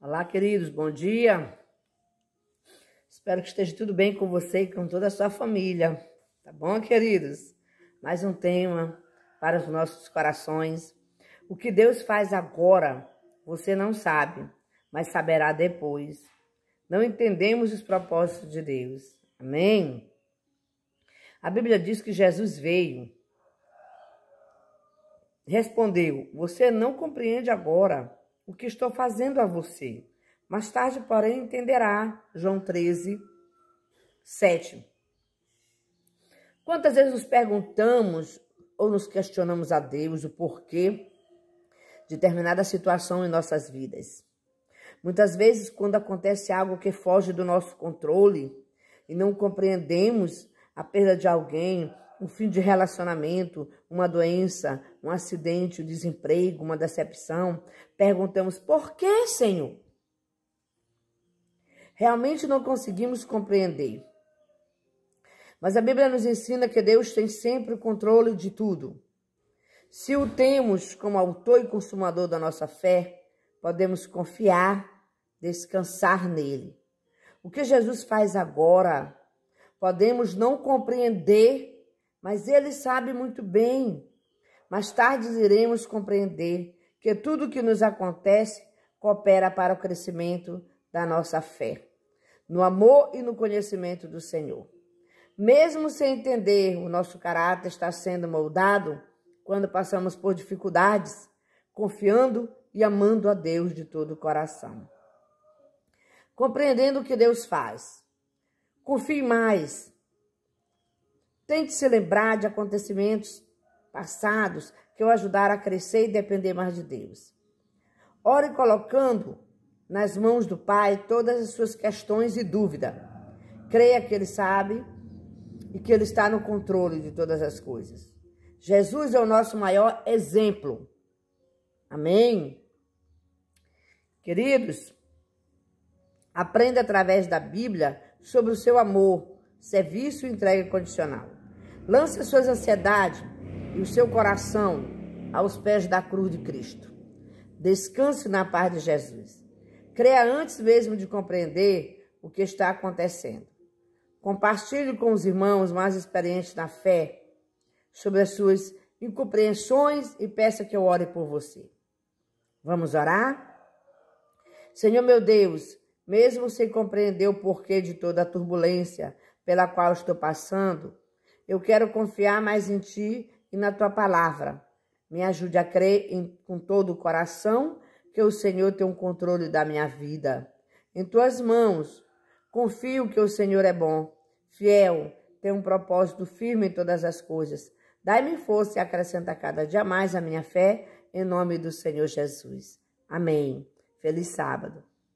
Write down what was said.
Olá, queridos, bom dia. Espero que esteja tudo bem com você e com toda a sua família. Tá bom, queridos? Mais um tema para os nossos corações. O que Deus faz agora, você não sabe, mas saberá depois. Não entendemos os propósitos de Deus. Amém? A Bíblia diz que Jesus veio. Respondeu: Você não compreende agora o que estou fazendo a você. Mais tarde, porém, entenderá. João 13, 7. Quantas vezes nos perguntamos ou nos questionamos a Deus o porquê de determinada situação em nossas vidas? Muitas vezes, quando acontece algo que foge do nosso controle e não compreendemos a perda de alguém, um fim de relacionamento, uma doença, um acidente, um desemprego, uma decepção. Perguntamos: por que, Senhor? Realmente não conseguimos compreender. Mas a Bíblia nos ensina que Deus tem sempre o controle de tudo. Se o temos como autor e consumador da nossa fé, podemos confiar, descansar nele. O que Jesus faz agora, podemos não compreender mas ele sabe muito bem. Mais tarde iremos compreender que tudo o que nos acontece coopera para o crescimento da nossa fé, no amor e no conhecimento do Senhor. Mesmo sem entender, o nosso caráter está sendo moldado quando passamos por dificuldades, confiando e amando a Deus de todo o coração. Compreendendo o que Deus faz. Confie mais, Tente se lembrar de acontecimentos passados que o ajudaram a crescer e depender mais de Deus. Ore colocando nas mãos do Pai todas as suas questões e dúvida. Creia que Ele sabe e que Ele está no controle de todas as coisas. Jesus é o nosso maior exemplo. Amém? Queridos, aprenda através da Bíblia sobre o seu amor, serviço e entrega condicional. Lance suas ansiedades e o seu coração aos pés da cruz de Cristo. Descanse na paz de Jesus. Creia antes mesmo de compreender o que está acontecendo. Compartilhe com os irmãos mais experientes na fé sobre as suas incompreensões e peça que eu ore por você. Vamos orar? Senhor meu Deus, mesmo sem compreender o porquê de toda a turbulência pela qual estou passando, eu quero confiar mais em ti e na tua palavra. Me ajude a crer em, com todo o coração que o Senhor tem o um controle da minha vida. Em tuas mãos, confio que o Senhor é bom, fiel, tem um propósito firme em todas as coisas. Dai-me força e acrescenta cada dia mais a minha fé, em nome do Senhor Jesus. Amém. Feliz sábado.